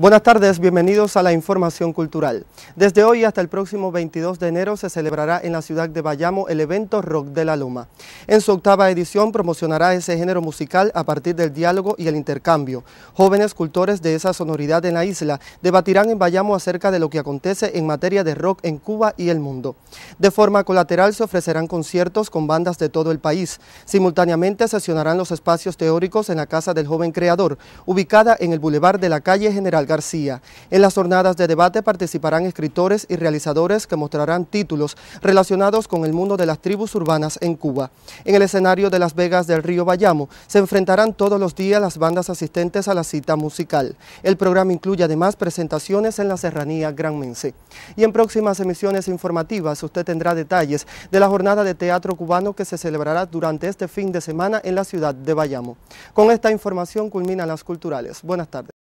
Buenas tardes, bienvenidos a la Información Cultural. Desde hoy hasta el próximo 22 de enero se celebrará en la ciudad de Bayamo el evento Rock de la Loma. En su octava edición promocionará ese género musical a partir del diálogo y el intercambio. Jóvenes cultores de esa sonoridad en la isla debatirán en Bayamo acerca de lo que acontece en materia de rock en Cuba y el mundo. De forma colateral se ofrecerán conciertos con bandas de todo el país. Simultáneamente sesionarán los espacios teóricos en la Casa del Joven Creador, ubicada en el Boulevard de la Calle General García. En las jornadas de debate participarán escritores y realizadores que mostrarán títulos relacionados con el mundo de las tribus urbanas en Cuba. En el escenario de Las Vegas del Río Bayamo se enfrentarán todos los días las bandas asistentes a la cita musical. El programa incluye además presentaciones en la Serranía Gran Mense. Y en próximas emisiones informativas usted tendrá detalles de la jornada de teatro cubano que se celebrará durante este fin de semana en la ciudad de Bayamo. Con esta información culminan las culturales. Buenas tardes.